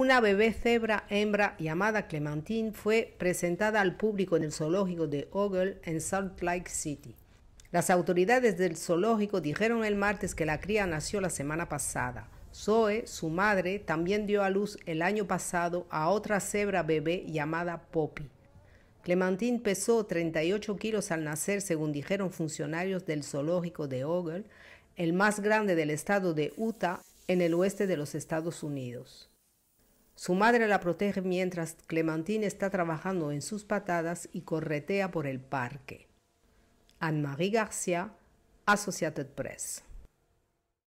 Una bebé cebra hembra llamada Clementine fue presentada al público en el zoológico de Ogle en Salt Lake City. Las autoridades del zoológico dijeron el martes que la cría nació la semana pasada. Zoe, su madre, también dio a luz el año pasado a otra cebra bebé llamada Poppy. Clementine pesó 38 kilos al nacer, según dijeron funcionarios del zoológico de Ogle, el más grande del estado de Utah, en el oeste de los Estados Unidos. Su madre la protege mientras Clementine está trabajando en sus patadas y corretea por el parque. Anne-Marie Garcia, Associated Press.